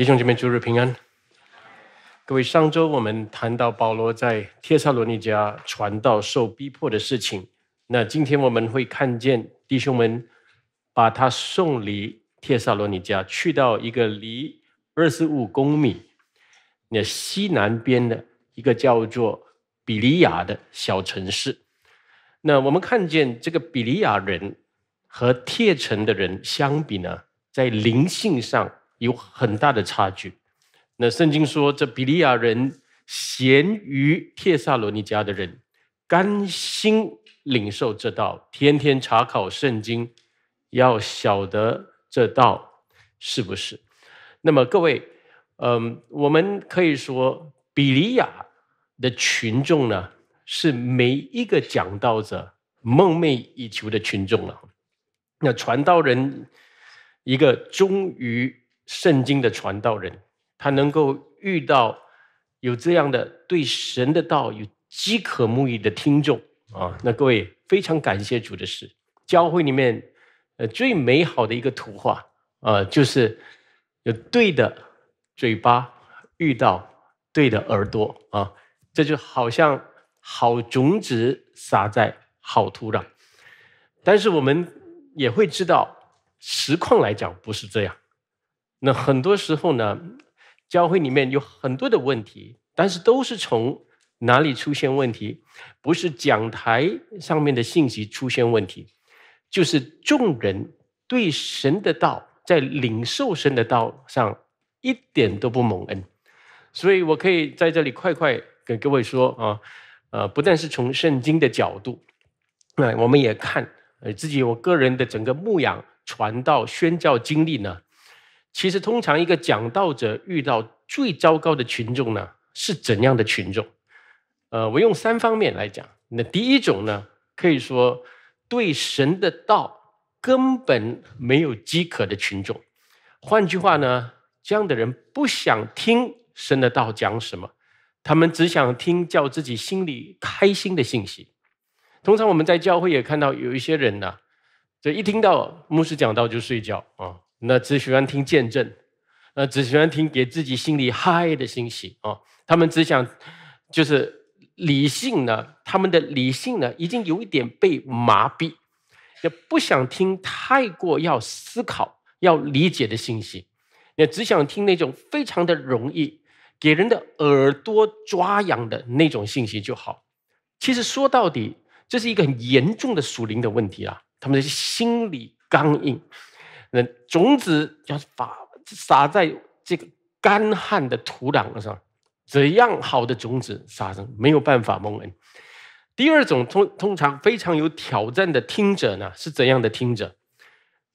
弟兄姐妹，祝日平安。各位，上周我们谈到保罗在帖撒罗尼迦传道受逼迫的事情。那今天我们会看见弟兄们把他送离帖撒罗尼迦，去到一个离二十五公里那西南边的一个叫做比利亚的小城市。那我们看见这个比利亚人和帖城的人相比呢，在灵性上。有很大的差距。那圣经说，这比利亚人咸于帖萨罗尼迦的人，甘心领受这道，天天查考圣经，要晓得这道是不是。那么各位，嗯，我们可以说，比利亚的群众呢，是每一个讲道者梦寐以求的群众了。那传道人，一个忠于。圣经的传道人，他能够遇到有这样的对神的道有饥渴慕义的听众啊！那各位非常感谢主的事，教会里面呃最美好的一个图画啊，就是有对的嘴巴遇到对的耳朵啊，这就好像好种子撒在好土壤。但是我们也会知道，实况来讲不是这样。那很多时候呢，教会里面有很多的问题，但是都是从哪里出现问题？不是讲台上面的信息出现问题，就是众人对神的道在领受神的道上一点都不蒙恩。所以我可以在这里快快给各位说啊，呃，不但是从圣经的角度，那我们也看呃自己我个人的整个牧养、传道、宣教经历呢。其实，通常一个讲道者遇到最糟糕的群众呢，是怎样的群众？呃，我用三方面来讲。那第一种呢，可以说对神的道根本没有饥渴的群众。换句话呢，这样的人不想听神的道讲什么，他们只想听叫自己心里开心的信息。通常我们在教会也看到有一些人呢，这一听到牧师讲道就睡觉啊。那只喜欢听见证，那只喜欢听给自己心里嗨的信息啊。他们只想，就是理性呢，他们的理性呢，已经有一点被麻痹，也不想听太过要思考、要理解的信息，也只想听那种非常的容易给人的耳朵抓痒的那种信息就好。其实说到底，这是一个很严重的属灵的问题啊。他们的心理刚硬。那种子要撒撒在这个干旱的土壤上，怎样好的种子撒上没有办法蒙恩。第二种通通常非常有挑战的听者呢，是怎样的听者？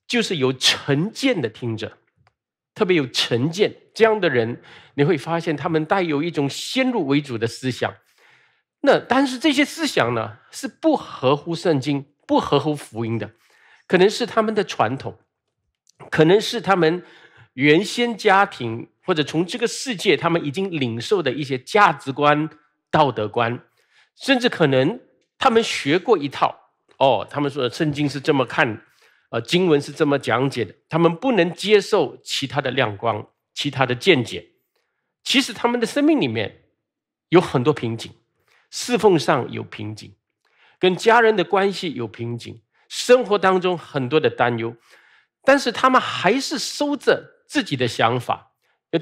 就是有成见的听者，特别有成见这样的人，你会发现他们带有一种先入为主的思想。那但是这些思想呢，是不合乎圣经、不合乎福音的，可能是他们的传统。可能是他们原先家庭，或者从这个世界，他们已经领受的一些价值观、道德观，甚至可能他们学过一套。哦，他们说圣经是这么看，呃，经文是这么讲解的。他们不能接受其他的亮光、其他的见解。其实他们的生命里面有很多瓶颈，侍奉上有瓶颈，跟家人的关系有瓶颈，生活当中很多的担忧。但是他们还是收着自己的想法，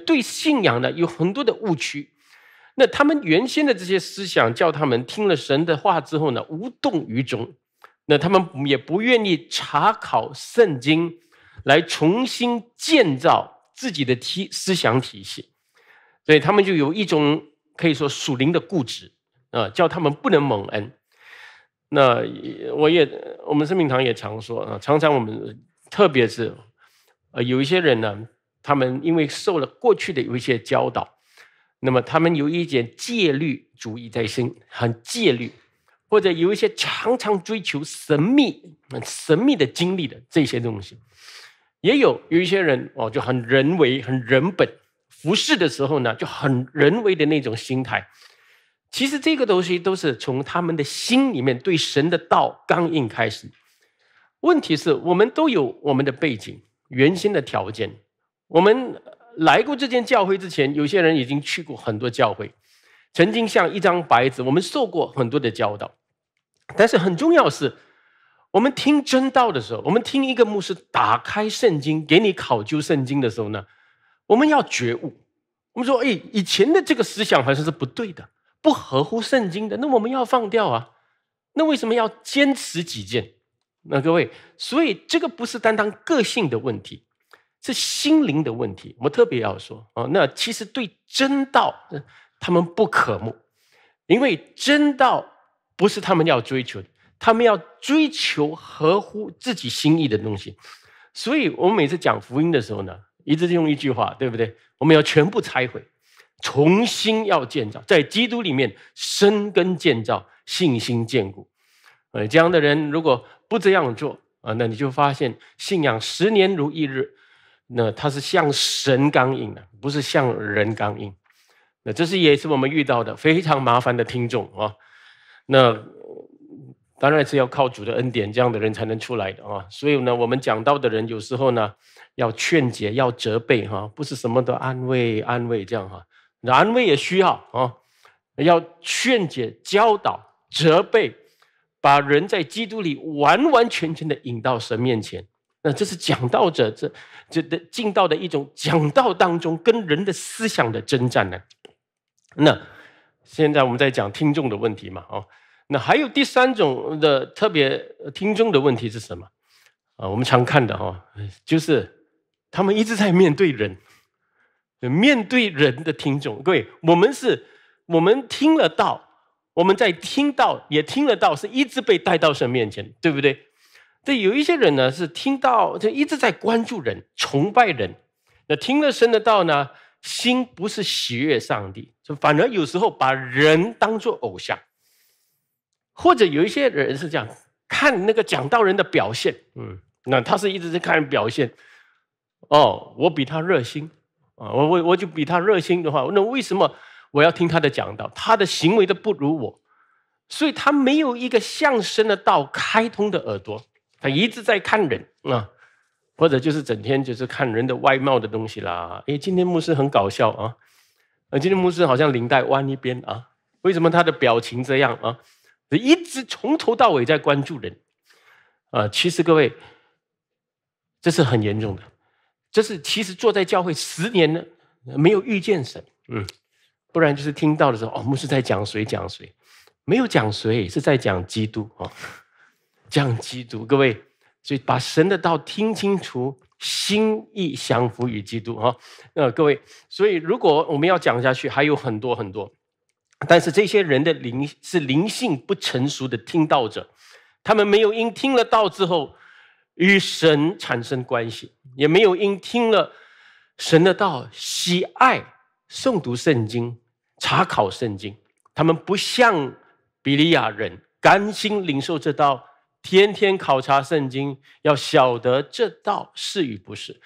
对信仰呢有很多的误区。那他们原先的这些思想，叫他们听了神的话之后呢，无动于衷。那他们也不愿意查考圣经，来重新建造自己的体思想体系。所以他们就有一种可以说属灵的固执啊，叫他们不能蒙恩。那我也，我们生命堂也常说啊，常常我们。特别是，呃，有一些人呢，他们因为受了过去的有一些教导，那么他们有一点戒律主义在心，很戒律，或者有一些常常追求神秘、很神秘的经历的这些东西，也有有一些人哦，就很人为、很人本服侍的时候呢，就很人为的那种心态。其实这个东西都是从他们的心里面对神的道刚硬开始。问题是我们都有我们的背景、原先的条件。我们来过这间教会之前，有些人已经去过很多教会，曾经像一张白纸。我们受过很多的教导，但是很重要是，我们听真道的时候，我们听一个牧师打开圣经给你考究圣经的时候呢，我们要觉悟。我们说，哎，以前的这个思想好像是不对的，不合乎圣经的，那我们要放掉啊。那为什么要坚持己见？那各位，所以这个不是单单个性的问题，是心灵的问题。我们特别要说哦，那其实对真道，他们不可慕，因为真道不是他们要追求的，他们要追求合乎自己心意的东西。所以我们每次讲福音的时候呢，一直用一句话，对不对？我们要全部拆毁，重新要建造，在基督里面生根建造，信心坚固。呃，这样的人如果。不这样做啊，那你就发现信仰十年如一日，那他是向神刚硬的，不是向人刚硬。那这是也是我们遇到的非常麻烦的听众啊。那当然是要靠主的恩典，这样的人才能出来的啊。所以呢，我们讲到的人有时候呢，要劝解，要责备哈，不是什么都安慰安慰这样哈。那安慰也需要啊，要劝解、教导、责备。把人在基督里完完全全的引到神面前，那这是讲道者这这的尽道的一种讲道当中跟人的思想的征战呢。那现在我们在讲听众的问题嘛，哦，那还有第三种的特别听众的问题是什么？啊，我们常看的哦，就是他们一直在面对人，面对人的听众。各位，我们是，我们听了道。我们在听到也听得到，是一直被带到神面前，对不对？对，有一些人呢是听到就一直在关注人、崇拜人。那听了神的道呢，心不是喜悦上帝，就反而有时候把人当做偶像，或者有一些人是这样，看那个讲道人的表现，嗯，那他是一直在看表现。哦，我比他热心啊，我我我就比他热心的话，那为什么？我要听他的讲道，他的行为都不如我，所以他没有一个向神的道开通的耳朵，他一直在看人啊，或者就是整天就是看人的外貌的东西啦。诶，今天牧师很搞笑啊，啊，今天牧师好像领带弯一边啊，为什么他的表情这样啊？一直从头到尾在关注人，啊，其实各位，这是很严重的，这是其实坐在教会十年了没有遇见神，嗯。不然就是听到的时候，哦，牧师在讲谁讲谁，没有讲谁是在讲基督啊，讲基督，各位，所以把神的道听清楚，心意降服于基督哦。呃，各位，所以如果我们要讲下去，还有很多很多，但是这些人的灵是灵性不成熟的听到者，他们没有因听了道之后与神产生关系，也没有因听了神的道喜爱诵读圣经。查考圣经，他们不像比利亚人甘心领受这道，天天考察圣经，要晓得这道是与不是。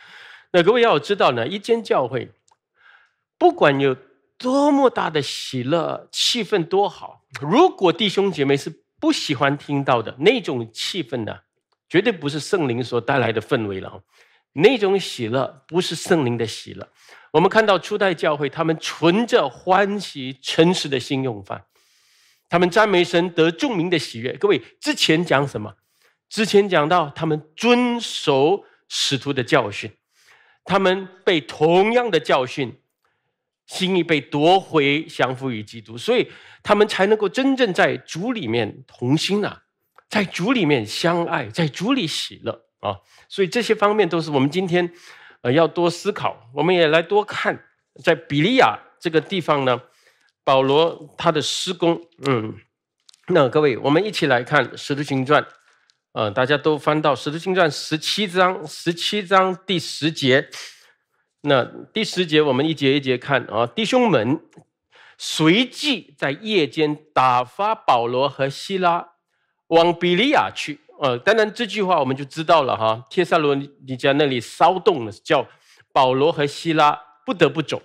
那各位要知道呢，一间教会不管有多么大的喜乐气氛多好，如果弟兄姐妹是不喜欢听到的那种气氛呢，绝对不是圣灵所带来的氛围了。那种喜乐不是圣灵的喜乐。我们看到初代教会，他们存着欢喜诚实的心用饭，他们赞美神得众民的喜悦。各位之前讲什么？之前讲到他们遵守使徒的教训，他们被同样的教训，心意被夺回，降服于基督，所以他们才能够真正在主里面同心啊，在主里面相爱，在主里喜乐。啊，所以这些方面都是我们今天，呃，要多思考。我们也来多看，在比利亚这个地方呢，保罗他的施工，嗯，那各位，我们一起来看《使徒行传》，啊，大家都翻到《使徒行传》十七章，十七章第十节，那第十节我们一节一节看啊，弟兄们随即在夜间打发保罗和希拉往比利亚去。呃，当然这句话我们就知道了哈。帖撒罗尼迦那里骚动了，叫保罗和希拉不得不走。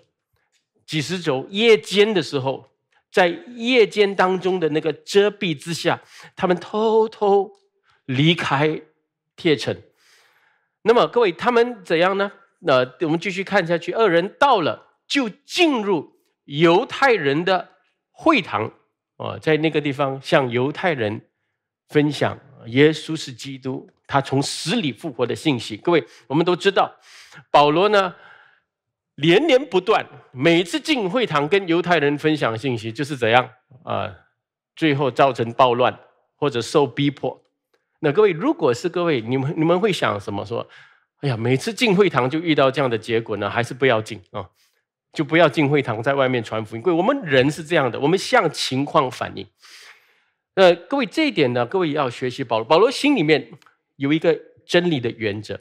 几十走夜间的时候，在夜间当中的那个遮蔽之下，他们偷偷离开铁城。那么各位，他们怎样呢？那我们继续看下去。二人到了，就进入犹太人的会堂，啊，在那个地方向犹太人分享。耶稣是基督，他从死里复活的信息。各位，我们都知道，保罗呢，连绵不断，每次进会堂跟犹太人分享信息，就是怎样啊？最后造成暴乱或者受逼迫。那各位，如果是各位，你们你们会想什么？说，哎呀，每次进会堂就遇到这样的结果呢？还是不要进啊？就不要进会堂，在外面传福音。各位，我们人是这样的，我们向情况反应。呃，各位这一点呢？各位也要学习保罗。保罗心里面有一个真理的原则：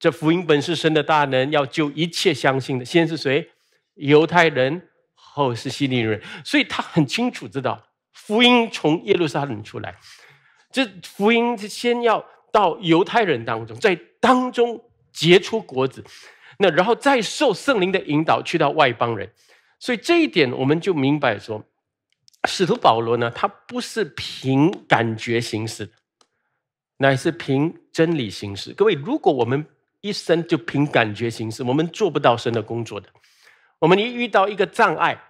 这福音本是神的大能，要救一切相信的。先是谁？犹太人，后是希利人。所以他很清楚知道，福音从耶路撒冷出来，这福音是先要到犹太人当中，在当中结出果子，那然后再受圣灵的引导去到外邦人。所以这一点，我们就明白说。使徒保罗呢，他不是凭感觉行事，乃是凭真理行事。各位，如果我们一生就凭感觉行事，我们做不到神的工作的。我们一遇到一个障碍，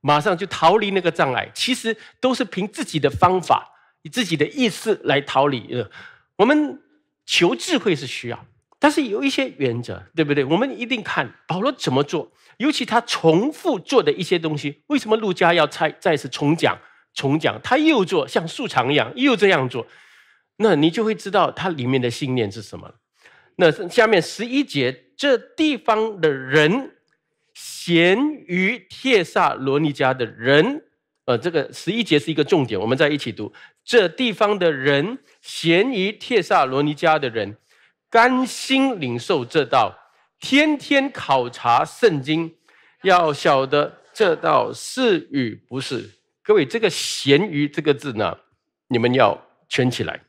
马上就逃离那个障碍，其实都是凭自己的方法、以自己的意思来逃离。我们求智慧是需要，但是有一些原则，对不对？我们一定看保罗怎么做。尤其他重复做的一些东西，为什么陆家要再再次重讲、重讲？他又做像素常一样，又这样做，那你就会知道他里面的信念是什么那下面十一节，这地方的人，咸于帖萨罗尼迦的人，呃，这个十一节是一个重点，我们在一起读。这地方的人，咸于帖萨罗尼迦的人，甘心领受这道。天天考察圣经，要晓得这道是与不是。各位，这个“咸鱼”这个字呢，你们要圈起来。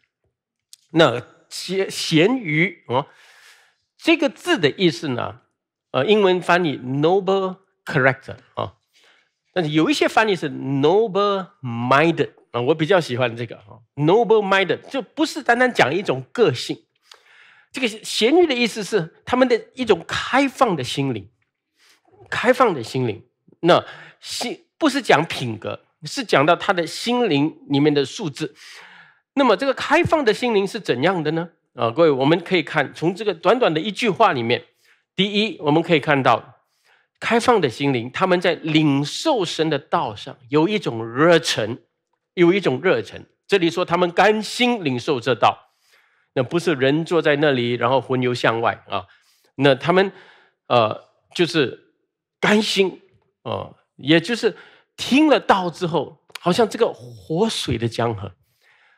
那“咸咸鱼”啊，这个字的意思呢，呃，英文翻译 “noble character” 啊，但是有一些翻译是 “noble-minded” 啊，我比较喜欢这个哈，“noble-minded” 就不是单单讲一种个性。这个咸鱼的意思是他们的一种开放的心灵，开放的心灵。那心不是讲品格，是讲到他的心灵里面的素质。那么这个开放的心灵是怎样的呢？啊，各位，我们可以看从这个短短的一句话里面，第一，我们可以看到开放的心灵，他们在领受神的道上有一种热忱，有一种热忱。这里说他们甘心领受这道。那不是人坐在那里，然后魂游向外啊？那他们，呃，就是甘心哦，也就是听了道之后，好像这个活水的江河，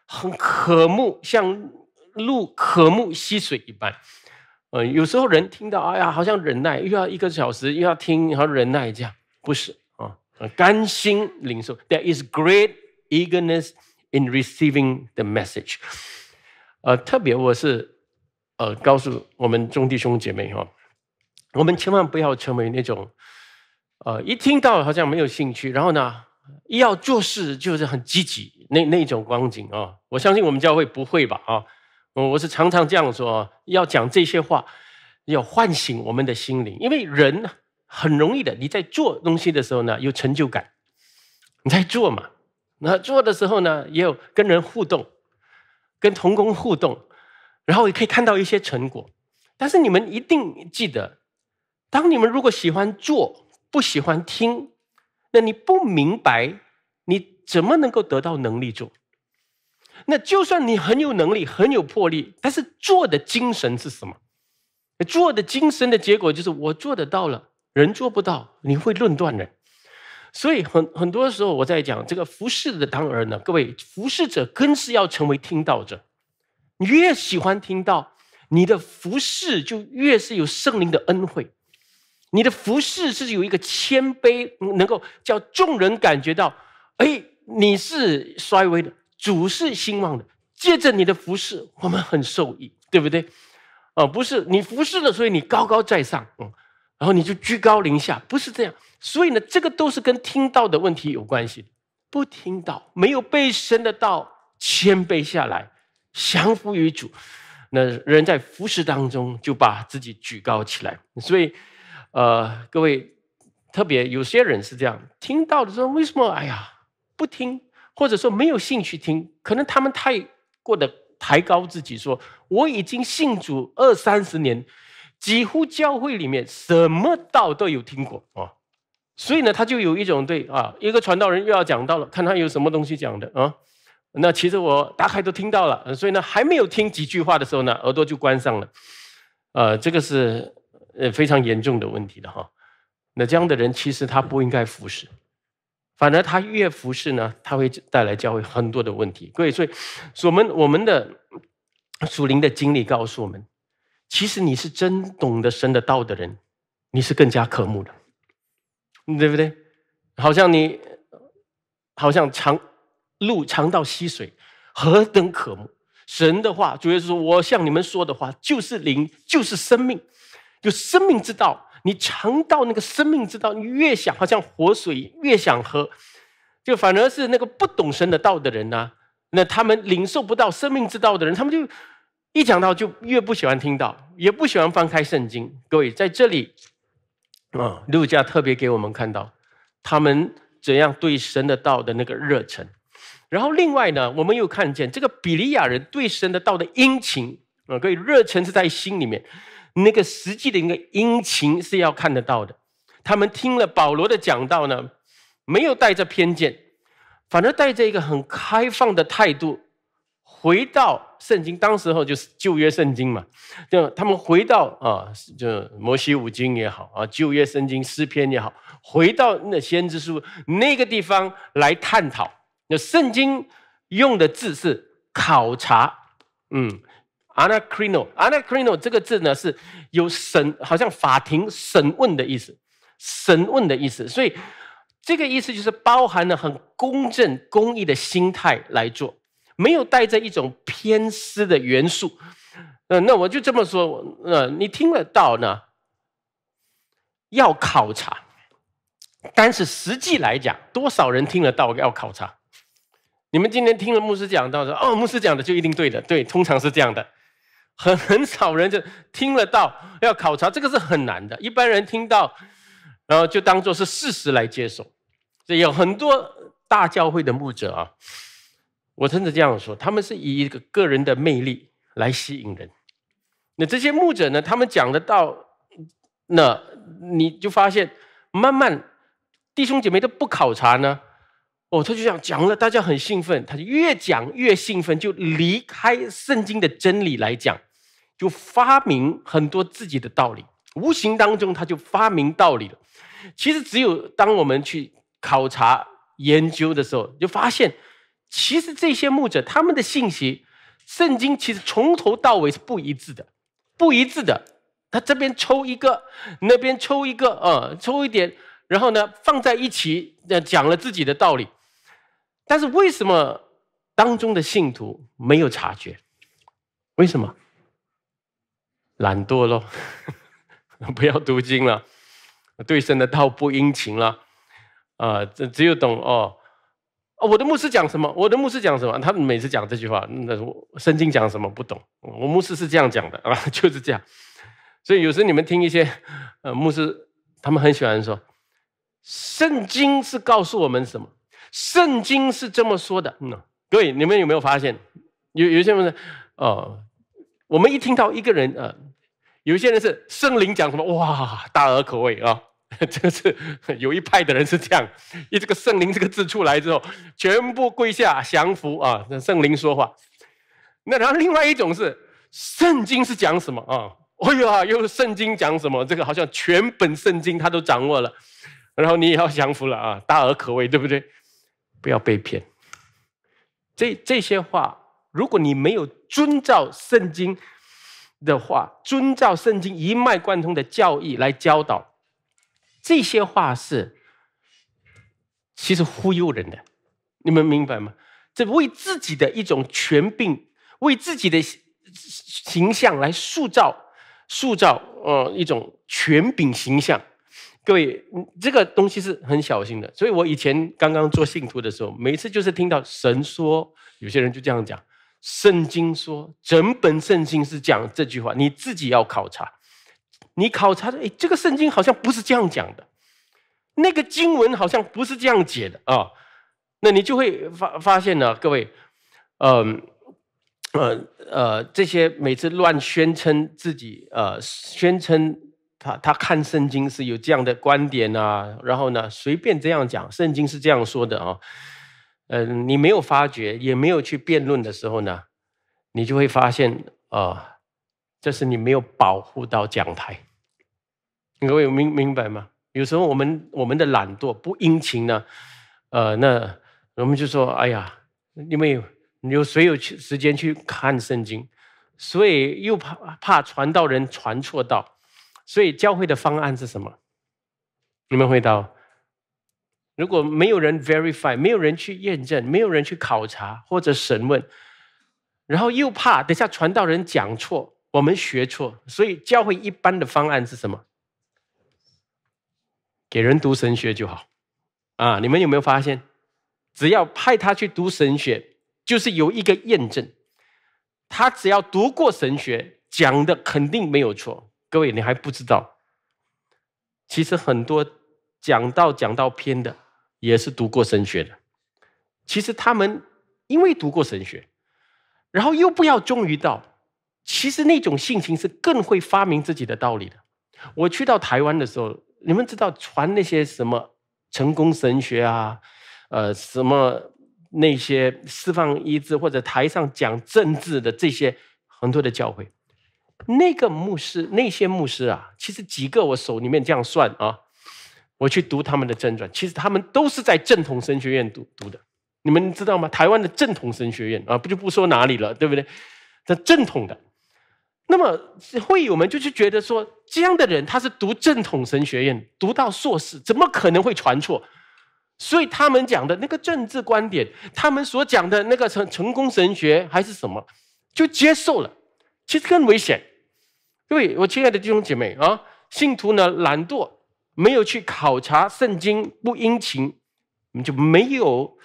很渴慕，像鹿渴慕溪水一般。呃，有时候人听到，哎呀，好像忍耐，又要一个小时，又要听，还要忍耐，这样不是啊？甘心领受，there is great eagerness in receiving the message。呃，特别我是呃，告诉我们兄弟兄姐妹哈，我们千万不要成为那种，呃，一听到好像没有兴趣，然后呢，一要做事就是很积极那那种光景哦。我相信我们教会不会吧啊？我是常常这样说，要讲这些话，要唤醒我们的心灵，因为人很容易的，你在做东西的时候呢，有成就感，你在做嘛，那做的时候呢，也有跟人互动。跟童工互动，然后也可以看到一些成果。但是你们一定记得，当你们如果喜欢做，不喜欢听，那你不明白，你怎么能够得到能力做？那就算你很有能力、很有魄力，但是做的精神是什么？做的精神的结果就是我做得到了，人做不到，你会论断人。所以很很多时候，我在讲这个服侍的当儿呢，各位服侍者更是要成为听到者。你越喜欢听到，你的服侍就越是有圣灵的恩惠。你的服侍是有一个谦卑，能够叫众人感觉到，哎，你是衰微的，主是兴旺的。借着你的服侍，我们很受益，对不对？啊，不是你服侍了，所以你高高在上，嗯，然后你就居高临下，不是这样。所以呢，这个都是跟听到的问题有关系。不听到，没有被神的道，谦卑下来，降服于主。那人在服侍当中就把自己举高起来。所以，呃，各位，特别有些人是这样，听到的时候为什么？哎呀，不听，或者说没有兴趣听，可能他们太过的抬高自己，说我已经信主二三十年，几乎教会里面什么道都有听过啊。所以呢，他就有一种对啊，一个传道人又要讲到了，看他有什么东西讲的啊。那其实我大概都听到了，所以呢，还没有听几句话的时候呢，耳朵就关上了。呃，这个是呃非常严重的问题的哈。那这样的人其实他不应该服侍，反而他越服侍呢，他会带来教会很多的问题。各所以我们我们的属灵的经历告诉我们，其实你是真懂得神的道的人，你是更加可慕的。对不对？好像你，好像肠，路肠道吸水，何等可慕！神的话，主耶稣，我向你们说的话，就是灵，就是生命，就生命之道。你尝到那个生命之道，你越想，好像活水，越想喝，就反而是那个不懂神的道的人呢？那他们领受不到生命之道的人，他们就一讲到就越不喜欢听到，也不喜欢翻开圣经。各位，在这里。啊，路加特别给我们看到他们怎样对神的道的那个热忱，然后另外呢，我们又看见这个比利亚人对神的道的殷勤啊，可以热忱是在心里面，那个实际的一个殷勤是要看得到的。他们听了保罗的讲道呢，没有带着偏见，反而带着一个很开放的态度，回到。圣经当时候就是旧约圣经嘛，就他们回到啊，就摩西五经也好啊，旧约圣经诗篇也好，回到那先知书那个地方来探讨。那圣经用的字是考察，嗯 a n a c r i n o a n a c r i n o 这个字呢是有审，好像法庭审问的意思，审问的意思，所以这个意思就是包含了很公正、公义的心态来做。没有带着一种偏私的元素，呃，那我就这么说，呃，你听得到呢？要考察，但是实际来讲，多少人听得到要考察？你们今天听了牧师讲到说，哦，牧师讲的就一定对的，对，通常是这样的，很很少人就听得到要考察，这个是很难的。一般人听到，然后就当做是事实来接受。所以有很多大教会的牧者啊。我甚至这样说：，他们是以一个个人的魅力来吸引人。那这些牧者呢？他们讲的道，那你就发现，慢慢弟兄姐妹都不考察呢。哦，他就这样讲了，大家很兴奋，他就越讲越兴奋，就离开圣经的真理来讲，就发明很多自己的道理。无形当中，他就发明道理了。其实，只有当我们去考察研究的时候，就发现。其实这些牧者他们的信息，圣经其实从头到尾是不一致的，不一致的。他这边抽一个，那边抽一个，呃，抽一点，然后呢放在一起，讲了自己的道理。但是为什么当中的信徒没有察觉？为什么？懒惰喽，不要读经了，对神的道不殷勤了，啊，只有懂哦。我的牧师讲什么？我的牧师讲什么？他们每次讲这句话，那圣经讲什么？不懂。我牧师是这样讲的啊，就是这样。所以有时你们听一些呃牧师，他们很喜欢说，圣经是告诉我们什么？圣经是这么说的。嗯各位，你们有没有发现？有有些人，哦，我们一听到一个人，呃，有些人是圣灵讲什么？哇，大而可畏啊！这个是 有一派的人是这样，一这个圣灵这个字出来之后，全部跪下降服啊，让圣灵说话。那然后另外一种是圣经是讲什么啊？哎呀，又圣经讲什么？这个好像全本圣经他都掌握了，然后你也要降服了啊，大而可畏，对不对？不要被骗。这这些话，如果你没有遵照圣经的话，遵照圣经一脉贯通的教义来教导。这些话是其实忽悠人的，你们明白吗？这为自己的一种权柄，为自己的形象来塑造、塑造，呃，一种权柄形象。各位，这个东西是很小心的。所以我以前刚刚做信徒的时候，每次就是听到神说，有些人就这样讲，圣经说，整本圣经是讲这句话，你自己要考察。你考察的，哎，这个圣经好像不是这样讲的，那个经文好像不是这样解的啊，那你就会发发现呢，各位，嗯，呃呃，这些每次乱宣称自己，呃，宣称他他看圣经是有这样的观点啊，然后呢，随便这样讲，圣经是这样说的啊，嗯，你没有发觉，也没有去辩论的时候呢，你就会发现啊。这是你没有保护到讲台，各位明明白吗？有时候我们我们的懒惰、不殷勤呢，呃，那我们就说：“哎呀，你们有谁有时间去看圣经？”所以又怕怕传道人传错道，所以教会的方案是什么？你们回答。如果没有人 verify，没有人去验证，没有人去考察或者审问，然后又怕等下传道人讲错。我们学错，所以教会一般的方案是什么？给人读神学就好。啊，你们有没有发现，只要派他去读神学，就是有一个验证。他只要读过神学，讲的肯定没有错。各位，你还不知道，其实很多讲道讲到偏的，也是读过神学的。其实他们因为读过神学，然后又不要忠于道。其实那种性情是更会发明自己的道理的。我去到台湾的时候，你们知道传那些什么成功神学啊，呃，什么那些释放医治或者台上讲政治的这些很多的教会，那个牧师那些牧师啊，其实几个我手里面这样算啊，我去读他们的正传，其实他们都是在正统神学院读读的。你们知道吗？台湾的正统神学院啊，不就不说哪里了，对不对？这正统的。那么会友们就是觉得说，这样的人他是读正统神学院，读到硕士，怎么可能会传错？所以他们讲的那个政治观点，他们所讲的那个成成功神学还是什么，就接受了。其实更危险，各位，我亲爱的弟兄姐妹啊，信徒呢懒惰，没有去考察圣经，不殷勤，你就没有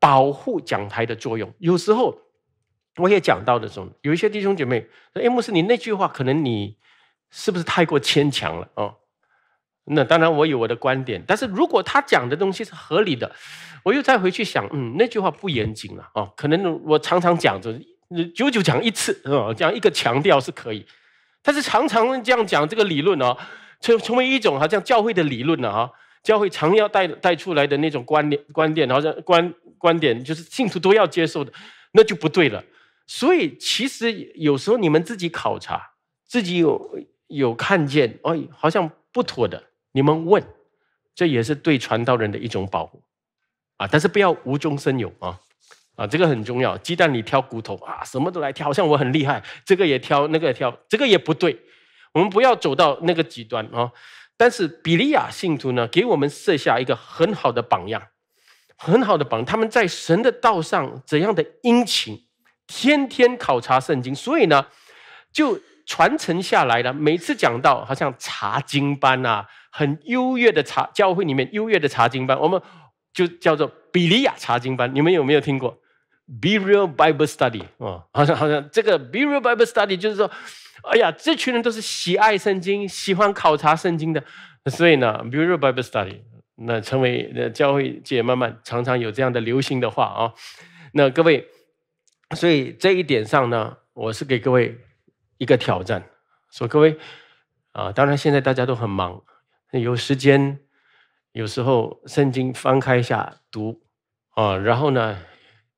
保护讲台的作用。有时候。我也讲到的时候，有一些弟兄姐妹说：“哎，牧师，你那句话可能你是不是太过牵强了哦？”那当然，我有我的观点。但是如果他讲的东西是合理的，我又再回去想，嗯，那句话不严谨了哦。可能我常常讲着，久久讲一次哦，讲一个强调是可以。但是常常这样讲这个理论哦，成成为一种好像教会的理论了啊。教会常要带带出来的那种观念观点好像观观点就是信徒都要接受的，那就不对了。所以，其实有时候你们自己考察，自己有有看见，哎，好像不妥的，你们问，这也是对传道人的一种保护啊。但是不要无中生有啊，啊，这个很重要。鸡蛋里挑骨头啊，什么都来挑，好像我很厉害。这个也挑，那个也挑，这个也不对。我们不要走到那个极端啊。但是比利亚信徒呢，给我们设下一个很好的榜样，很好的榜样。他们在神的道上怎样的殷勤？天天考察圣经，所以呢，就传承下来了。每次讲到，好像查经班啊，很优越的查教会里面优越的查经班，我们就叫做比利亚查经班。你们有没有听过 b i b l Bible Study 啊，好像好像这个 b i b l Bible Study 就是说，哎呀，这群人都是喜爱圣经、喜欢考察圣经的，所以呢 b i b l Bible Study 那成为教会姐妹们常常有这样的流行的话啊。那各位。所以这一点上呢，我是给各位一个挑战，说各位啊，当然现在大家都很忙，有时间，有时候圣经翻开一下读，啊，然后呢，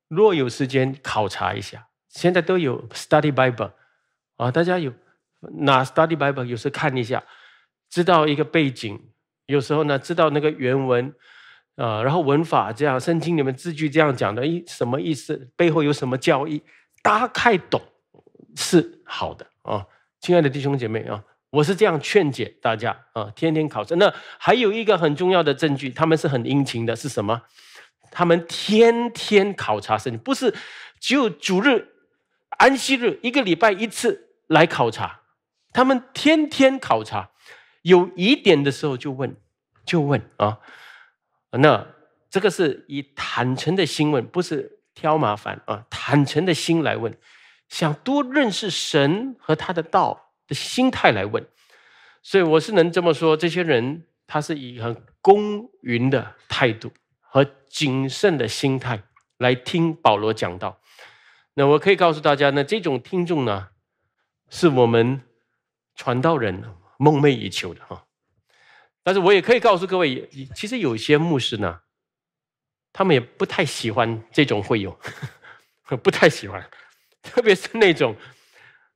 若有时间考察一下，现在都有 study Bible，啊，大家有拿 study Bible，有时候看一下，知道一个背景，有时候呢知道那个原文。呃，然后文法这样，圣经里面字句这样讲的，一什么意思？背后有什么教义？大概懂是好的啊，亲爱的弟兄姐妹啊，我是这样劝解大家啊，天天考察。那还有一个很重要的证据，他们是很殷勤的，是什么？他们天天考察圣经，不是只有主日、安息日一个礼拜一次来考察，他们天天考察，有疑点的时候就问，就问啊。那这个是以坦诚的心问，不是挑麻烦啊！坦诚的心来问，想多认识神和他的道的心态来问，所以我是能这么说。这些人他是以很公允的态度和谨慎的心态来听保罗讲道。那我可以告诉大家，那这种听众呢，是我们传道人梦寐以求的哈。但是我也可以告诉各位，其实有些牧师呢，他们也不太喜欢这种会友，不太喜欢，特别是那种，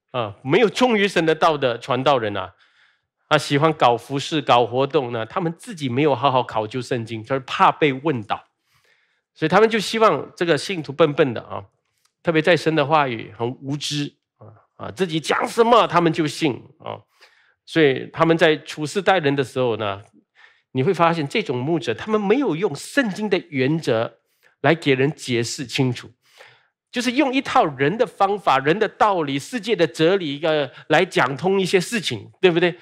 啊，没有忠于神的道的传道人啊，啊，喜欢搞服饰、搞活动呢，他们自己没有好好考究圣经，就是怕被问倒，所以他们就希望这个信徒笨笨的啊，特别在神的话语很无知啊啊，自己讲什么他们就信啊。所以他们在处事待人的时候呢，你会发现这种牧者，他们没有用圣经的原则来给人解释清楚，就是用一套人的方法、人的道理、世界的哲理一个来讲通一些事情，对不对？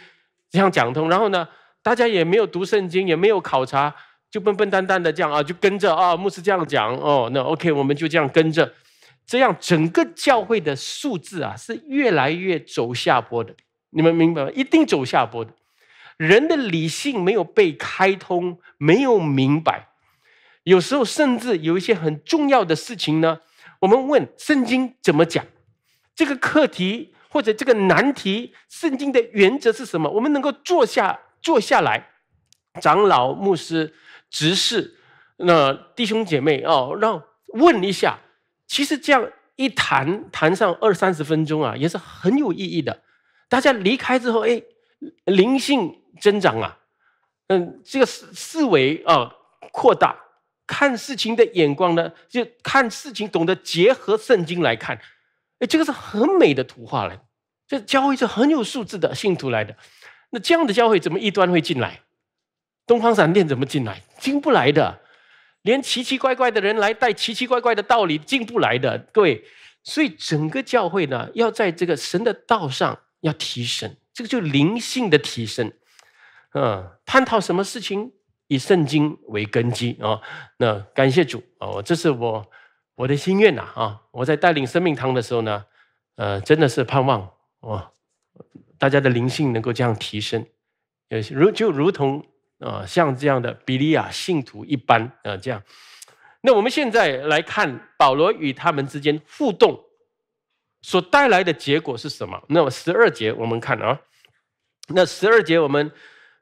这样讲通，然后呢，大家也没有读圣经，也没有考察，就笨笨蛋蛋的这样啊，就跟着啊，牧师这样讲哦，那 OK，我们就这样跟着，这样整个教会的素质啊，是越来越走下坡的。你们明白吗？一定走下坡的。人的理性没有被开通，没有明白，有时候甚至有一些很重要的事情呢。我们问圣经怎么讲这个课题或者这个难题，圣经的原则是什么？我们能够坐下坐下来，长老、牧师、执事，那弟兄姐妹哦，让问一下。其实这样一谈谈上二三十分钟啊，也是很有意义的。大家离开之后，哎，灵性增长啊，嗯，这个思思维啊扩大，看事情的眼光呢，就看事情懂得结合圣经来看，哎，这个是很美的图画了。这教会是很有素质的信徒来的，那这样的教会怎么一端会进来？东方闪电怎么进来？进不来的，连奇奇怪怪的人来带奇奇怪怪的道理进不来的，各位，所以整个教会呢，要在这个神的道上。要提升，这个就灵性的提升，嗯，探讨什么事情以圣经为根基啊？那感谢主啊，这是我我的心愿呐啊！我在带领生命堂的时候呢，呃，真的是盼望哦，大家的灵性能够这样提升，呃，如就如同啊，像这样的比利亚信徒一般啊，这样。那我们现在来看保罗与他们之间互动。所带来的结果是什么？那么十二节我们看啊，那十二节我们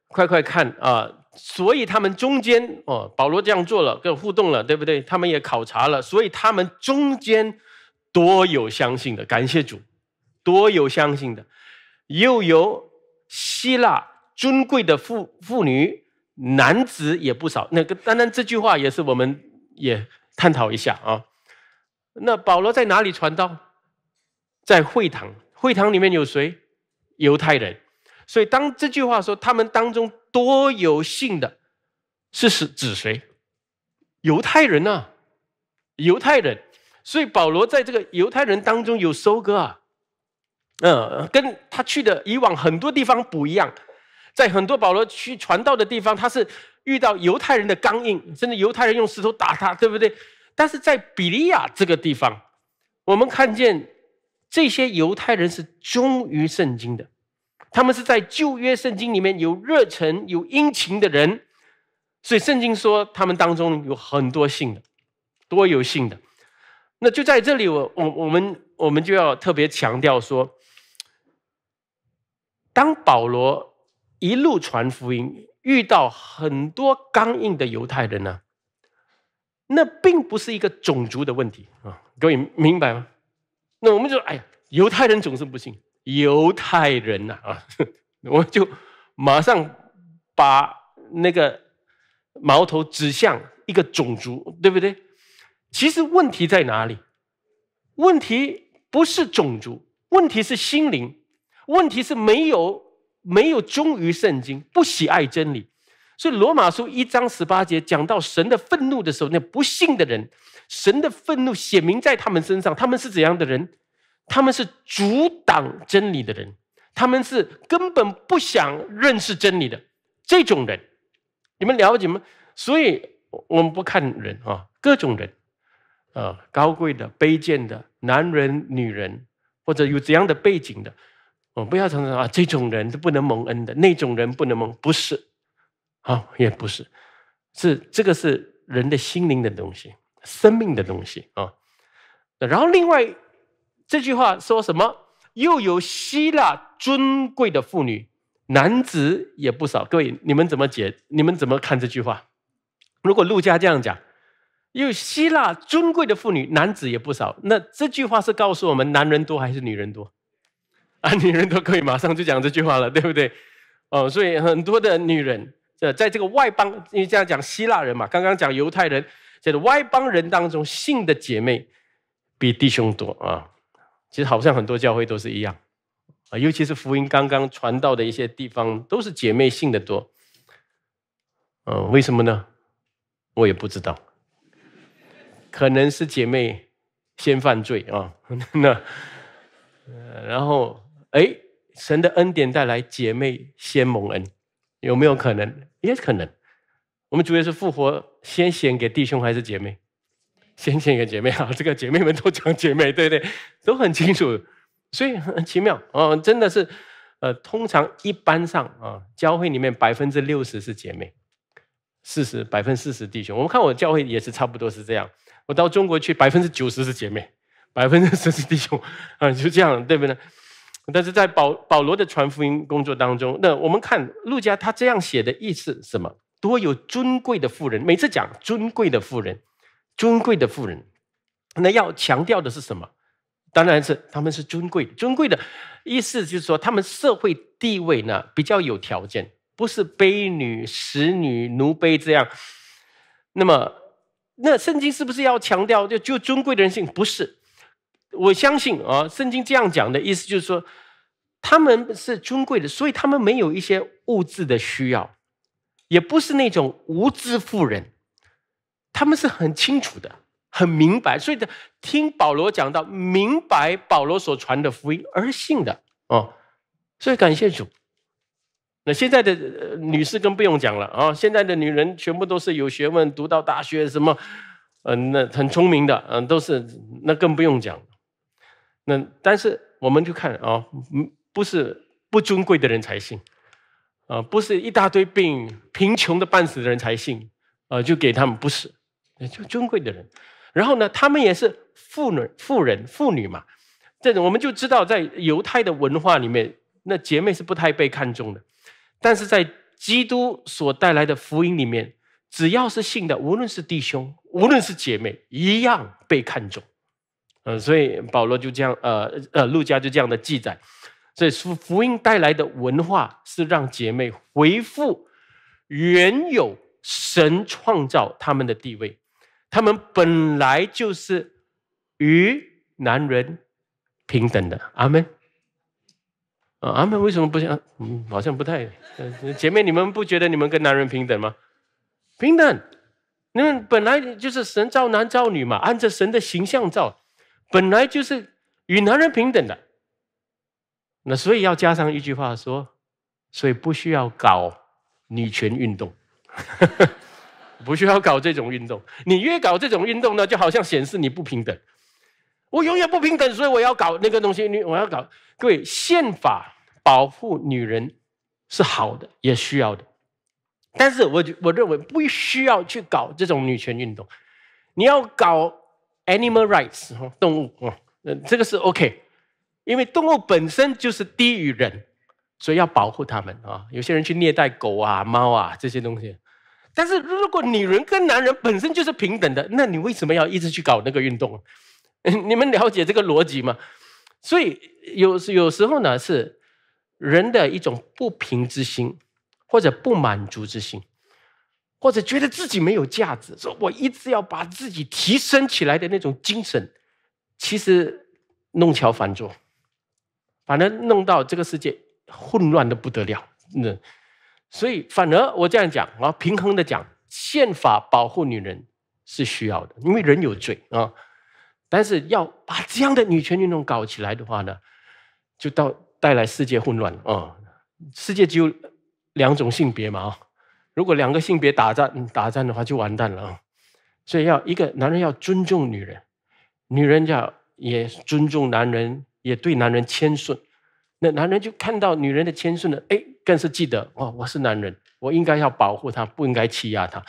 快快看啊！所以他们中间哦，保罗这样做了，跟互动了，对不对？他们也考察了，所以他们中间多有相信的，感谢主，多有相信的，又有希腊尊贵的妇妇女、男子也不少。那个单单这句话也是，我们也探讨一下啊。那保罗在哪里传道？在会堂，会堂里面有谁？犹太人。所以当这句话说他们当中多有信的，是指谁？犹太人啊，犹太人。所以保罗在这个犹太人当中有收割啊，嗯，跟他去的以往很多地方不一样，在很多保罗去传道的地方，他是遇到犹太人的刚硬，甚至犹太人用石头打他，对不对？但是在比利亚这个地方，我们看见。这些犹太人是忠于圣经的，他们是在旧约圣经里面有热忱、有殷勤的人，所以圣经说他们当中有很多信的，多有信的。那就在这里，我我我们我们就要特别强调说，当保罗一路传福音，遇到很多刚硬的犹太人呢，那并不是一个种族的问题啊，各位明白吗？那我们就哎呀，犹太人总是不信犹太人呐啊！我就马上把那个矛头指向一个种族，对不对？其实问题在哪里？问题不是种族，问题是心灵，问题是没有没有忠于圣经，不喜爱真理。所以罗马书一章十八节讲到神的愤怒的时候，那不幸的人，神的愤怒显明在他们身上。他们是怎样的人？他们是阻挡真理的人，他们是根本不想认识真理的这种人。你们了解吗？所以我们不看人啊，各种人，啊，高贵的、卑贱的，男人、女人，或者有怎样的背景的，我们不要常常啊，这种人不能蒙恩的，那种人不能蒙，不是。啊，也不是，是这个是人的心灵的东西，生命的东西啊。然后另外这句话说什么？又有希腊尊贵的妇女，男子也不少。各位，你们怎么解？你们怎么看这句话？如果陆家这样讲，又希腊尊贵的妇女，男子也不少，那这句话是告诉我们男人多还是女人多？啊，女人都可以马上就讲这句话了，对不对？哦，所以很多的女人。这在这个外邦，因为这样讲希腊人嘛，刚刚讲犹太人，这个外邦人当中，信的姐妹比弟兄多啊。其实好像很多教会都是一样，啊，尤其是福音刚刚传到的一些地方，都是姐妹信的多。嗯，为什么呢？我也不知道，可能是姐妹先犯罪啊，那，然后哎，神的恩典带来姐妹先蒙恩。有没有可能？也可能。我们主要是复活先显给弟兄还是姐妹？先显给姐妹啊，这个姐妹们都讲姐妹，对不对？都很清楚，所以很奇妙啊，真的是。呃，通常一般上啊，教会里面百分之六十是姐妹，四十百分四十弟兄。我们看我教会也是差不多是这样。我到中国去，百分之九十是姐妹，百分之十是弟兄，啊，就这样，对不对？但是在保保罗的传福音工作当中，那我们看路加他这样写的意思什么？多有尊贵的妇人，每次讲尊贵的妇人，尊贵的妇人，那要强调的是什么？当然是他们是尊贵，尊贵的意思就是说他们社会地位呢比较有条件，不是卑女、使女、奴婢这样。那么，那圣经是不是要强调就就尊贵的人性？不是。我相信啊，圣经这样讲的意思就是说，他们是尊贵的，所以他们没有一些物质的需要，也不是那种无知妇人，他们是很清楚的，很明白，所以的听保罗讲到明白保罗所传的福音而信的哦，所以感谢主。那现在的女士更不用讲了啊，现在的女人全部都是有学问，读到大学，什么嗯，那很聪明的，嗯，都是那更不用讲。那但是我们就看啊，嗯，不是不尊贵的人才信，啊，不是一大堆病、贫穷的半死的人才信，啊，就给他们不是，就尊贵的人。然后呢，他们也是妇女、妇人、妇女嘛，这种我们就知道，在犹太的文化里面，那姐妹是不太被看重的。但是在基督所带来的福音里面，只要是信的，无论是弟兄，无论是姐妹，一样被看重。嗯，所以保罗就这样，呃呃，路加就这样的记载，所以福福音带来的文化是让姐妹回复原有神创造他们的地位，他们本来就是与男人平等的。阿门。啊，阿门。为什么不像？嗯，好像不太。姐妹，你们不觉得你们跟男人平等吗？平等，你们本来就是神造男造女嘛，按着神的形象造。本来就是与男人平等的，那所以要加上一句话说，所以不需要搞女权运动，不需要搞这种运动。你越搞这种运动呢，就好像显示你不平等。我永远不平等，所以我要搞那个东西。你我要搞，各位宪法保护女人是好的，也需要的，但是我我认为不需要去搞这种女权运动。你要搞。animal rights，动物，哦，这个是 OK，因为动物本身就是低于人，所以要保护他们啊。有些人去虐待狗啊、猫啊这些东西，但是如果女人跟男人本身就是平等的，那你为什么要一直去搞那个运动？你们了解这个逻辑吗？所以有有时候呢，是人的一种不平之心或者不满足之心。或者觉得自己没有价值，说我一直要把自己提升起来的那种精神，其实弄巧反拙，反而弄到这个世界混乱的不得了。那所以反而我这样讲啊，平衡的讲，宪法保护女人是需要的，因为人有罪啊。但是要把这样的女权运动搞起来的话呢，就到带来世界混乱啊。世界只有两种性别嘛啊。如果两个性别打仗打仗的话，就完蛋了啊！所以要一个男人要尊重女人，女人要也尊重男人，也对男人谦顺，那男人就看到女人的谦顺了，哎，更是记得哦，我是男人，我应该要保护她，不应该欺压她。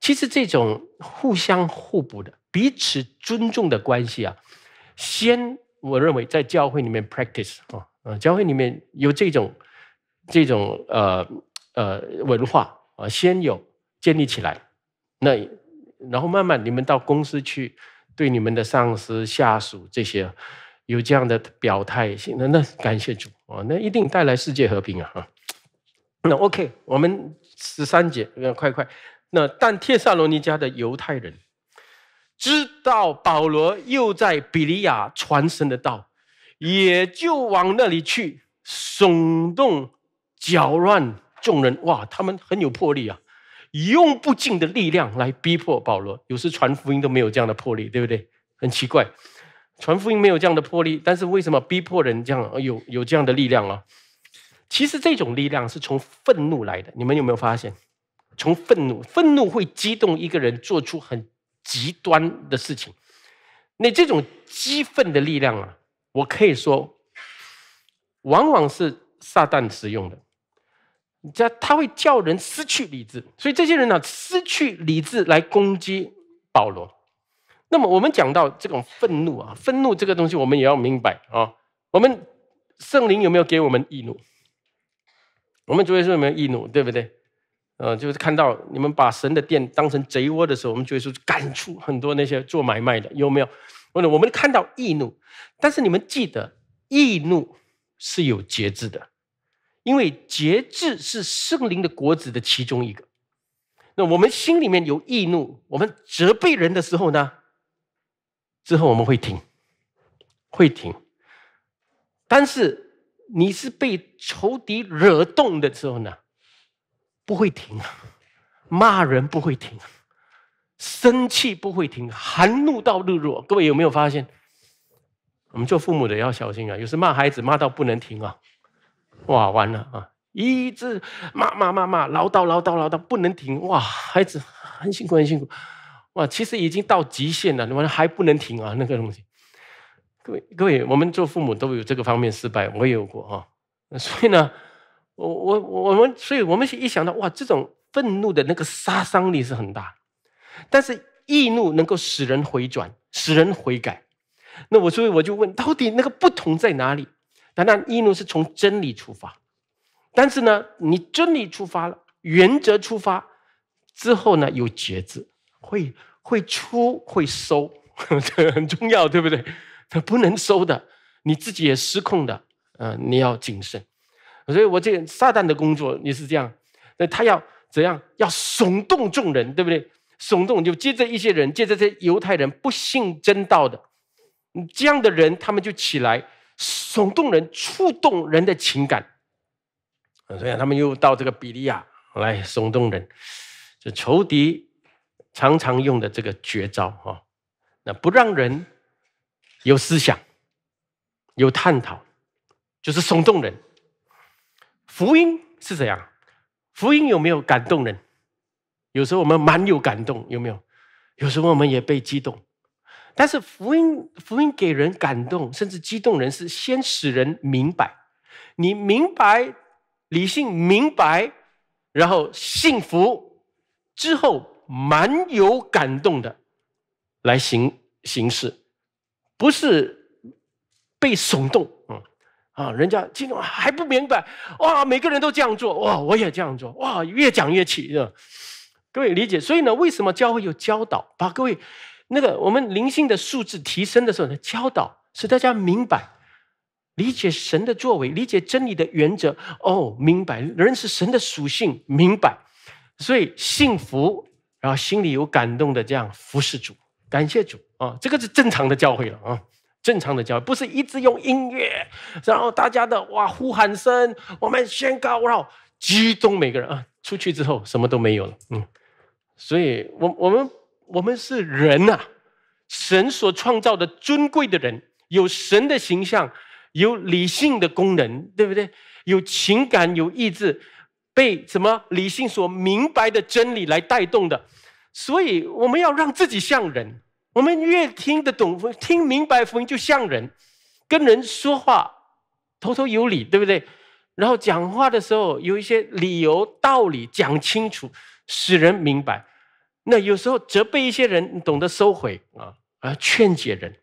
其实这种互相互补的、彼此尊重的关系啊，先我认为在教会里面 practice 啊，嗯，教会里面有这种这种呃呃文化。啊，先有建立起来，那然后慢慢你们到公司去，对你们的上司、下属这些有这样的表态性，那那感谢主啊，那一定带来世界和平啊！那 OK，我们十三节快快。那但帖萨罗尼迦的犹太人知道保罗又在比利亚传神的道，也就往那里去，耸动搅乱。众人哇，他们很有魄力啊，用不尽的力量来逼迫保罗。有时传福音都没有这样的魄力，对不对？很奇怪，传福音没有这样的魄力，但是为什么逼迫人这样有有这样的力量啊？其实这种力量是从愤怒来的。你们有没有发现，从愤怒，愤怒会激动一个人做出很极端的事情。那这种激愤的力量啊，我可以说，往往是撒旦使用的。你知道他会叫人失去理智，所以这些人呢失去理智来攻击保罗。那么我们讲到这种愤怒啊，愤怒这个东西我们也要明白啊。我们圣灵有没有给我们易怒？我们主耶稣有没有易怒？对不对？呃，就是看到你们把神的殿当成贼窝的时候，我们主耶稣赶出很多那些做买卖的，有没有？或者我们看到易怒，但是你们记得易怒是有节制的。因为节制是圣灵的果子的其中一个。那我们心里面有易怒，我们责备人的时候呢，之后我们会停，会停。但是你是被仇敌惹动的时候呢，不会停啊，骂人不会停，生气不会停，含怒到日落。各位有没有发现？我们做父母的要小心啊，有时骂孩子骂到不能停啊。哇，完了啊！一直骂骂骂骂，唠叨唠叨唠叨，不能停。哇，孩子很辛苦，很辛苦。哇，其实已经到极限了，你还不能停啊，那个东西。各位各位，我们做父母都有这个方面失败，我也有过啊。所以呢，我我我们，所以我们一想到哇，这种愤怒的那个杀伤力是很大。但是易怒能够使人回转，使人悔改。那我所以我就问，到底那个不同在哪里？当然，一路是从真理出发，但是呢，你真理出发了，原则出发之后呢，有节制，会会出会收，这 很重要，对不对？它不能收的，你自己也失控的，嗯，你要谨慎。所以我这撒旦的工作也是这样，那他要怎样？要耸动众人，对不对？耸动就接着一些人，接着这犹太人不信真道的，你这样的人，他们就起来。耸动人、触动人的情感，所以他们又到这个比利亚来耸动人，就仇敌常常用的这个绝招啊！那不让人有思想、有探讨，就是耸动人。福音是怎样？福音有没有感动人？有时候我们蛮有感动，有没有？有时候我们也被激动。但是福音，福音给人感动，甚至激动人是先使人明白，你明白理性明白，然后幸福之后，蛮有感动的，来行行事，不是被耸动，嗯，啊，人家今天还不明白，哇，每个人都这样做，哇，我也这样做，哇，越讲越气热，各位理解，所以呢，为什么教会有教导，把各位。那个我们灵性的素质提升的时候呢，教导使大家明白理解神的作为，理解真理的原则。哦，明白，人是神的属性，明白。所以幸福，然后心里有感动的，这样服侍主，感谢主啊！这个是正常的教会了啊，正常的教会不是一直用音乐，然后大家的哇呼喊声，我们宣告，然后集中每个人啊，出去之后什么都没有了。嗯，所以我我们。我们是人呐，神所创造的尊贵的人，有神的形象，有理性的功能，对不对？有情感，有意志，被什么理性所明白的真理来带动的。所以我们要让自己像人。我们越听得懂、听明白福音，就像人，跟人说话，头头有理，对不对？然后讲话的时候有一些理由、道理讲清楚，使人明白。那有时候责备一些人，懂得收回啊，啊劝解人，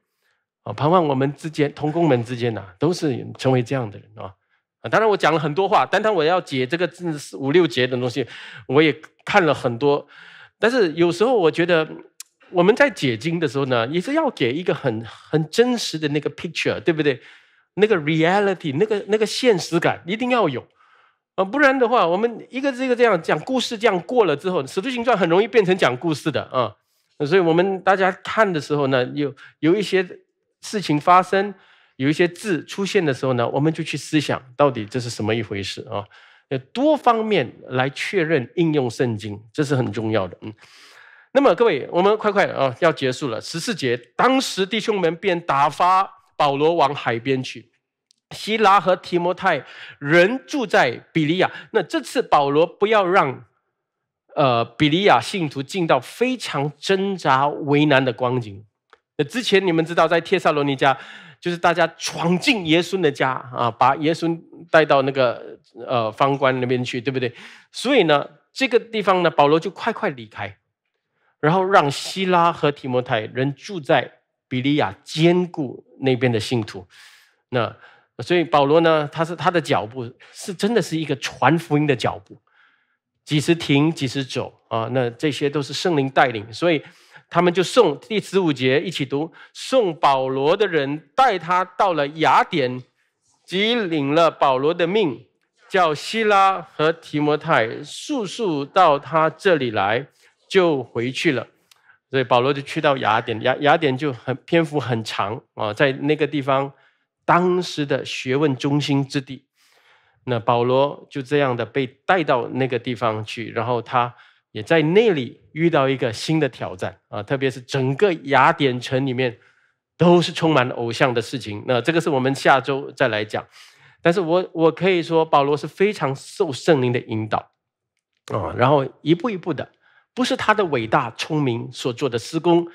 啊盼望我们之间同工们之间呐，都是成为这样的人啊啊！当然我讲了很多话，单单我要解这个字五六节的东西，我也看了很多。但是有时候我觉得，我们在解经的时候呢，也是要给一个很很真实的那个 picture，对不对？那个 reality，那个那个现实感一定要有。不然的话，我们一个一个这样讲故事，这样过了之后，使徒行状很容易变成讲故事的啊。所以我们大家看的时候呢，有有一些事情发生，有一些字出现的时候呢，我们就去思想到底这是什么一回事啊？多方面来确认应用圣经，这是很重要的。嗯。那么各位，我们快快啊，要结束了。十四节，当时弟兄们便打发保罗往海边去。希拉和提摩太仍住在比利亚。那这次保罗不要让呃比利亚信徒进到非常挣扎为难的光景。那之前你们知道在帖萨罗尼迦，就是大家闯进耶稣的家啊，把耶稣带到那个呃方官那边去，对不对？所以呢，这个地方呢，保罗就快快离开，然后让希拉和提摩太仍住在比利亚，兼顾那边的信徒。那。所以保罗呢，他是他的脚步是真的是一个传福音的脚步，几时停几时走啊？那这些都是圣灵带领。所以他们就送第十五节一起读，送保罗的人带他到了雅典，即领了保罗的命，叫希拉和提摩太速速到他这里来，就回去了。所以保罗就去到雅典，雅雅典就很篇幅很长啊，在那个地方。当时的学问中心之地，那保罗就这样的被带到那个地方去，然后他也在那里遇到一个新的挑战啊，特别是整个雅典城里面都是充满偶像的事情。那这个是我们下周再来讲，但是我我可以说，保罗是非常受圣灵的引导啊，然后一步一步的，不是他的伟大聪明所做的施工，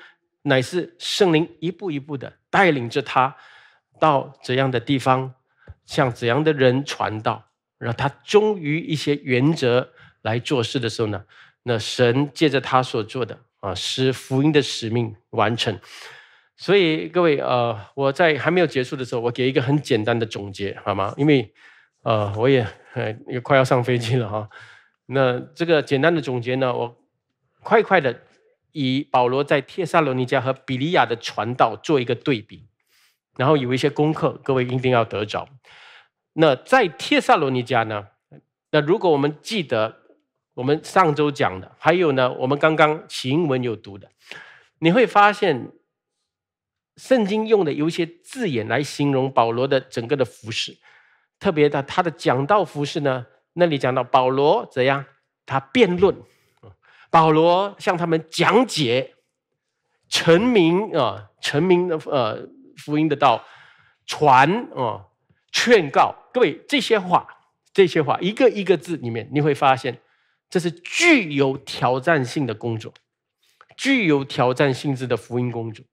乃是圣灵一步一步的带领着他。到怎样的地方，向怎样的人传道，让他忠于一些原则来做事的时候呢？那神借着他所做的啊，使福音的使命完成。所以各位，呃，我在还没有结束的时候，我给一个很简单的总结好吗？因为呃，我也呃快要上飞机了哈。那这个简单的总结呢，我快快的以保罗在帖撒罗尼迦和比利亚的传道做一个对比。然后有一些功课，各位一定要得着。那在帖萨罗尼迦呢？那如果我们记得我们上周讲的，还有呢，我们刚刚行文有读的，你会发现圣经用的有一些字眼来形容保罗的整个的服饰，特别的他的讲道服饰呢。那里讲到保罗怎样，他辩论，保罗向他们讲解，成名啊，成名的呃。福音的道传啊，劝告各位这些话，这些话一个一个字里面，你会发现，这是具有挑战性的工作，具有挑战性质的福音工作。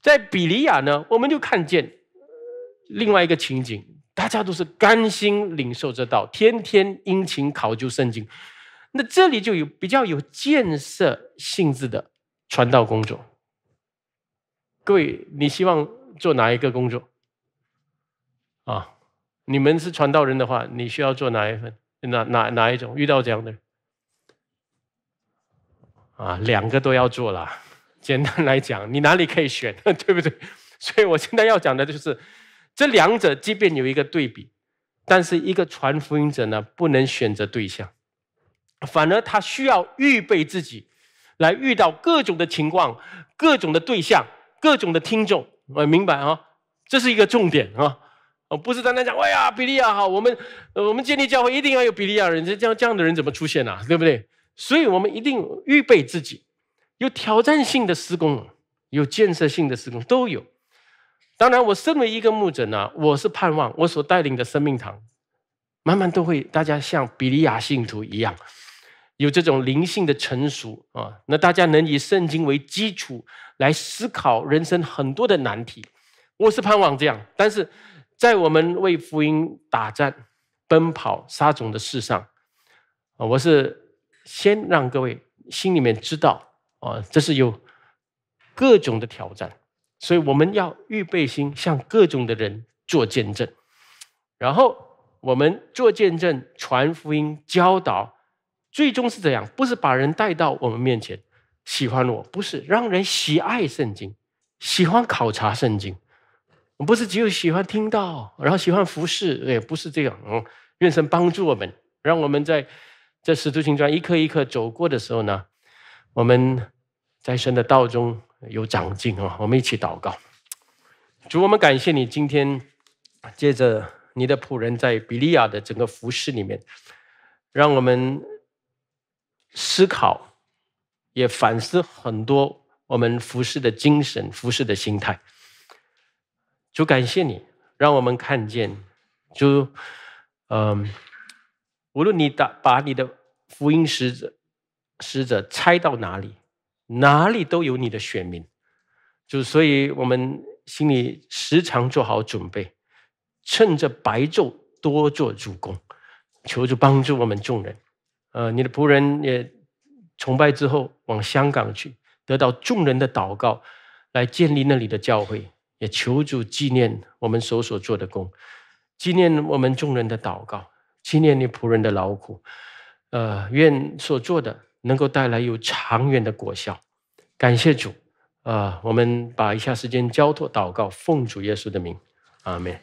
在比利亚呢，我们就看见另外一个情景，大家都是甘心领受这道，天天殷勤考究圣经。那这里就有比较有建设性质的传道工作。各位，你希望？做哪一个工作？啊，你们是传道人的话，你需要做哪一份、哪哪哪一种？遇到这样的啊，两个都要做了。简单来讲，你哪里可以选？对不对？所以我现在要讲的就是，这两者即便有一个对比，但是一个传福音者呢，不能选择对象，反而他需要预备自己，来遇到各种的情况、各种的对象、各种的听众。我明白啊，这是一个重点啊。哦，不是单单讲，哎呀，比利亚哈，我们，呃，我们建立教会一定要有比利亚人，这这样这样的人怎么出现啊？对不对？所以我们一定预备自己，有挑战性的施工，有建设性的施工都有。当然，我身为一个牧者呢，我是盼望我所带领的生命堂，慢慢都会大家像比利亚信徒一样。有这种灵性的成熟啊，那大家能以圣经为基础来思考人生很多的难题，我是盼望这样。但是在我们为福音打战、奔跑、撒种的事上啊，我是先让各位心里面知道啊，这是有各种的挑战，所以我们要预备心，向各种的人做见证，然后我们做见证、传福音、教导。最终是怎样，不是把人带到我们面前，喜欢我不是让人喜爱圣经，喜欢考察圣经，不是只有喜欢听到，然后喜欢服侍，也不是这样。嗯，愿神帮助我们，让我们在在使徒行传一刻一刻走过的时候呢，我们在神的道中有长进啊！我们一起祷告，主，我们感谢你，今天借着你的仆人在比利亚的整个服侍里面，让我们。思考，也反思很多我们服侍的精神、服侍的心态。就感谢你，让我们看见，就嗯，无论你打把你的福音使者使者猜到哪里，哪里都有你的选民。就所以，我们心里时常做好准备，趁着白昼多做主公，求主帮助我们众人。呃，你的仆人也崇拜之后往香港去，得到众人的祷告，来建立那里的教会，也求助纪念我们所所做的工，纪念我们众人的祷告，纪念你仆人的劳苦。呃，愿所做的能够带来有长远的果效。感谢主。啊，我们把一下时间交托祷告，奉主耶稣的名，阿门。